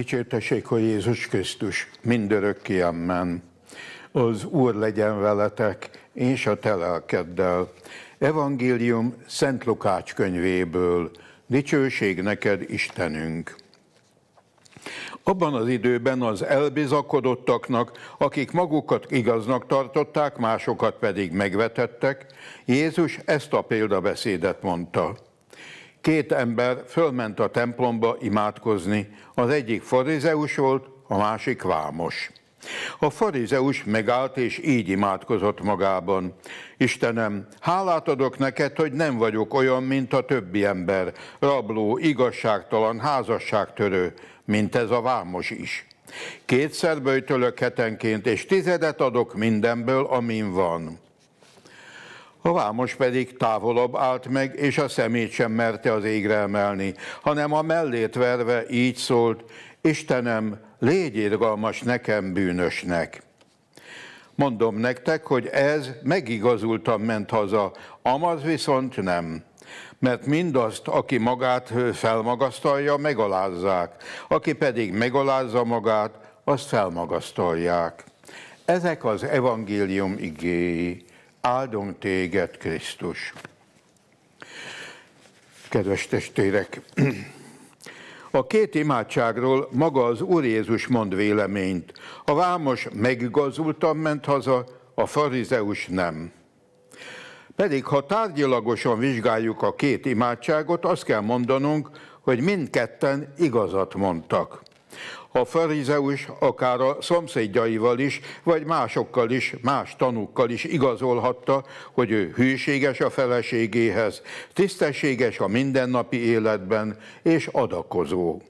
Dicsértessék, hogy Jézus Krisztus mindörökké amen. Az Úr legyen veletek, és a te lelkeddel. Evangélium Szent Lukács könyvéből. Dicsőség neked, Istenünk! Abban az időben az elbizakodottaknak, akik magukat igaznak tartották, másokat pedig megvetettek, Jézus ezt a példabeszédet mondta – Két ember fölment a templomba imádkozni, az egyik farizeus volt, a másik vámos. A farizeus megállt és így imádkozott magában. Istenem, hálát adok neked, hogy nem vagyok olyan, mint a többi ember, rabló, igazságtalan, házasságtörő, mint ez a vámos is. Kétszer böjtölök hetenként, és tizedet adok mindenből, amin van. A vámos pedig távolabb állt meg, és a szemét sem merte az égre emelni, hanem a mellét verve így szólt, Istenem, légy irgalmas nekem bűnösnek. Mondom nektek, hogy ez megigazultan ment haza, amaz viszont nem. Mert mindazt, aki magát felmagasztalja, megalázzák, aki pedig megalázza magát, azt felmagasztalják. Ezek az evangélium igéi áldom téged, Krisztus. Kedves testvérek, a két imádságról maga az Úr Jézus mond véleményt. A vámos megigazultan ment haza, a farizeus nem. Pedig ha tárgyilagosan vizsgáljuk a két imádságot, azt kell mondanunk, hogy mindketten igazat mondtak a farizeus akár a szomszédjaival is, vagy másokkal is, más tanúkkal is igazolhatta, hogy ő hűséges a feleségéhez, tisztességes a mindennapi életben és adakozó.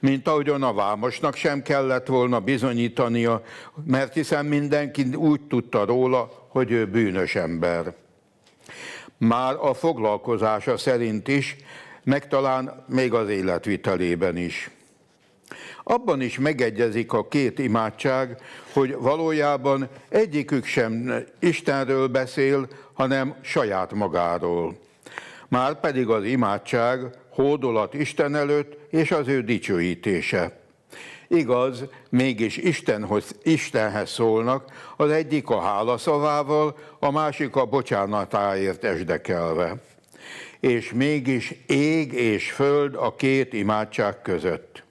Mint ahogyan a vámosnak sem kellett volna bizonyítania, mert hiszen mindenki úgy tudta róla, hogy ő bűnös ember. Már a foglalkozása szerint is, meg talán még az életvitelében is. Abban is megegyezik a két imádság, hogy valójában egyikük sem Istenről beszél, hanem saját magáról. Már pedig az imádság hódolat Isten előtt és az ő dicsőítése. Igaz, mégis Istenhoz, Istenhez szólnak, az egyik a hálaszavával, a másik a bocsánatáért esdekelve. És mégis ég és föld a két imádság között.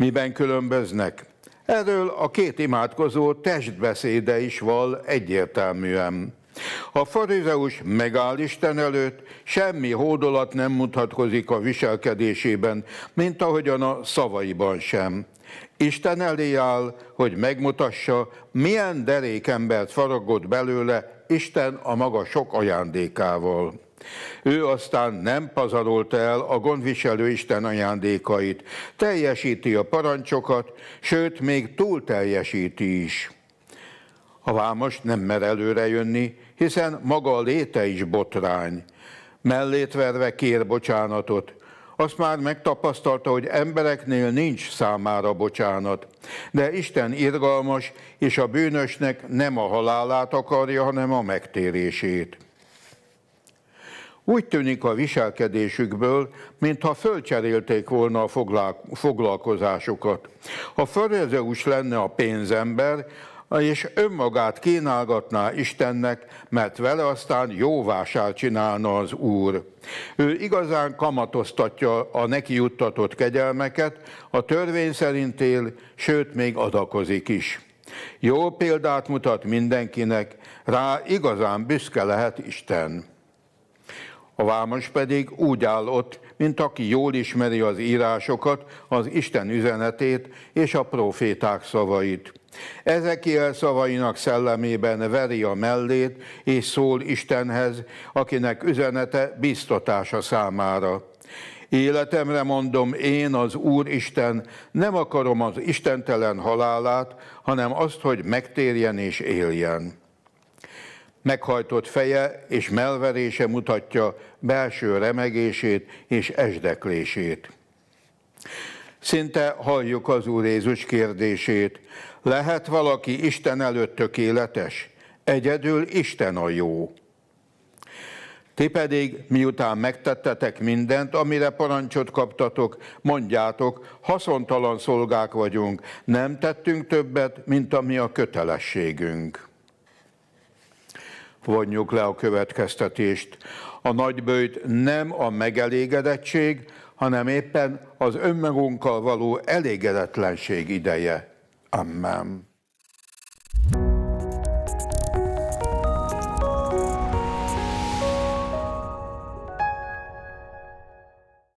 Miben különböznek? Erről a két imádkozó testbeszéde is val egyértelműen. A farizeus megáll Isten előtt, semmi hódolat nem mutatkozik a viselkedésében, mint ahogyan a szavaiban sem. Isten elé áll, hogy megmutassa, milyen derék embert faragott belőle Isten a maga sok ajándékával. Ő aztán nem pazarolta el a gondviselő Isten ajándékait, teljesíti a parancsokat, sőt, még túl teljesíti is. A vámos nem mer előre jönni, hiszen maga a léte is botrány. Mellét verve kér bocsánatot, azt már megtapasztalta, hogy embereknél nincs számára bocsánat. De Isten irgalmas, és a bűnösnek nem a halálát akarja, hanem a megtérését. Úgy tűnik a viselkedésükből, mintha fölcserélték volna a foglalkozásukat. Ha Förezeus lenne a pénzember, és önmagát kínálgatná Istennek, mert vele aztán jó vásár csinálna az Úr. Ő igazán kamatoztatja a neki juttatott kegyelmeket, a törvény szerint él, sőt még adakozik is. Jó példát mutat mindenkinek, rá igazán büszke lehet Isten. A vámos pedig úgy áll ott, mint aki jól ismeri az írásokat, az Isten üzenetét és a proféták szavait. Ezekiel szavainak szellemében veri a mellét, és szól Istenhez, akinek üzenete biztatása számára. Életemre mondom, én az Úr Isten, nem akarom az istentelen halálát, hanem azt, hogy megtérjen és éljen. Meghajtott feje és melverése mutatja belső remegését és esdeklését. Szinte halljuk az Úr Jézus kérdését. Lehet valaki Isten előtt tökéletes? Egyedül Isten a jó. Ti pedig, miután megtettetek mindent, amire parancsot kaptatok, mondjátok, haszontalan szolgák vagyunk, nem tettünk többet, mint ami a kötelességünk vonjuk le a következtetést. A nagybőjt nem a megelégedettség, hanem éppen az önmagunkkal való elégedetlenség ideje. Amen.